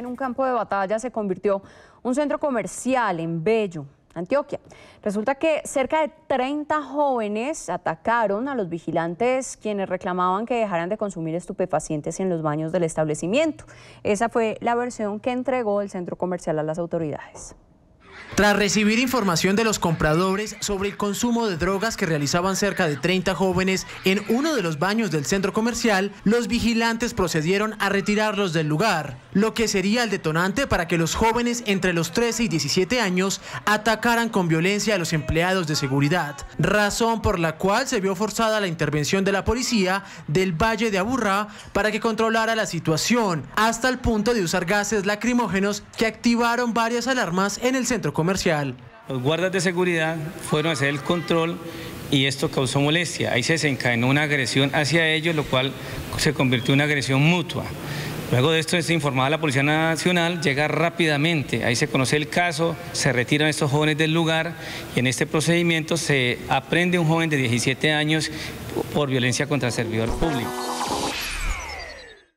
en un campo de batalla se convirtió un centro comercial en Bello, Antioquia. Resulta que cerca de 30 jóvenes atacaron a los vigilantes quienes reclamaban que dejaran de consumir estupefacientes en los baños del establecimiento. Esa fue la versión que entregó el centro comercial a las autoridades. Tras recibir información de los compradores sobre el consumo de drogas que realizaban cerca de 30 jóvenes en uno de los baños del centro comercial, los vigilantes procedieron a retirarlos del lugar, lo que sería el detonante para que los jóvenes entre los 13 y 17 años atacaran con violencia a los empleados de seguridad, razón por la cual se vio forzada la intervención de la policía del Valle de Aburrá para que controlara la situación, hasta el punto de usar gases lacrimógenos que activaron varias alarmas en el centro comercial. Los guardas de seguridad fueron a hacer el control y esto causó molestia. Ahí se desencadenó una agresión hacia ellos, lo cual se convirtió en una agresión mutua. Luego de esto es informada la Policía Nacional, llega rápidamente, ahí se conoce el caso, se retiran estos jóvenes del lugar y en este procedimiento se aprende un joven de 17 años por violencia contra el servidor público.